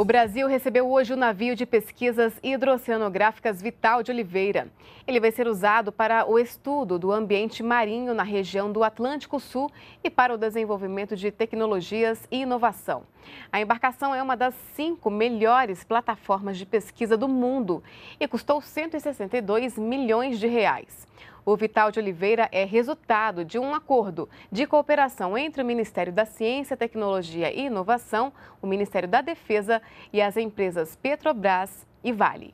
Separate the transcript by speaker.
Speaker 1: O Brasil recebeu hoje o navio de pesquisas hidroceanográficas Vital de Oliveira. Ele vai ser usado para o estudo do ambiente marinho na região do Atlântico Sul e para o desenvolvimento de tecnologias e inovação. A embarcação é uma das cinco melhores plataformas de pesquisa do mundo e custou 162 milhões de reais. O Vital de Oliveira é resultado de um acordo de cooperação entre o Ministério da Ciência, Tecnologia e Inovação, o Ministério da Defesa e as empresas Petrobras e Vale.